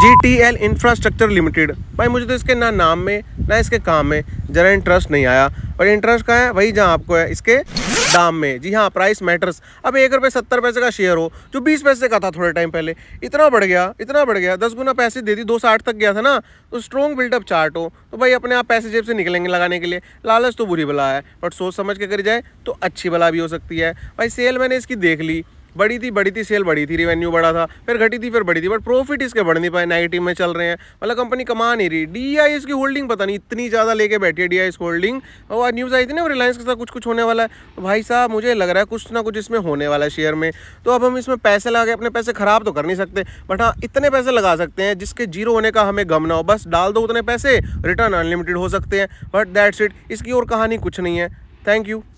जी T L infrastructure limited भाई मुझे तो इसके ना नाम में ना इसके काम में ज़रा इंटरेस्ट नहीं आया और इंटरेस्ट कहाँ है वही जहाँ आपको है इसके दाम में जी हाँ प्राइस मैटर्स अब एक रुपये सत्तर पैसे का शेयर हो जो बीस पैसे का था थोड़े टाइम पहले इतना बढ़ गया इतना बढ़ गया दस गुना पैसे दे दी दो साठ तक गया था ना तो स्ट्रॉन्ग बिल्डअप चार्ट हो तो भाई अपने आप पैसे जेब से निकलेंगे लगाने के लिए लालच तो बुरी भला है बट सोच समझ के करी जाए तो अच्छी भला भी हो सकती है भाई सेल मैंने इसकी देख ली बड़ी थी बड़ी थी सेल बड़ी थी रिवेन्यू बढ़ा था फिर घटी थी फिर बड़ी थी बट प्रॉफिट इसके बढ़ नहीं पाए नेगेटिव में चल रहे हैं मतलब कंपनी कमा नहीं रही डी आई इसकी होल्डिंग पता नहीं इतनी ज़्यादा लेके बैठी है डी आई इस होल्डिंग और न्यूज़ आई थी ना रिलायंस के साथ कुछ कुछ होने वाला है तो भाई साहब मुझे लग रहा है कुछ ना कुछ इसमें होने वाला है शेयर में तो अब हम इसमें पैसे लगा के अपने पैसे ख़राब तो कर नहीं सकते बट हाँ इतने पैसे लगा सकते हैं जिसके जीरो होने का हमें गम ना हो बस डाल दो उतने पैसे रिटर्न अनलिमिटेड हो सकते हैं बट दैट्स इट इसकी और कहानी कुछ नहीं है थैंक यू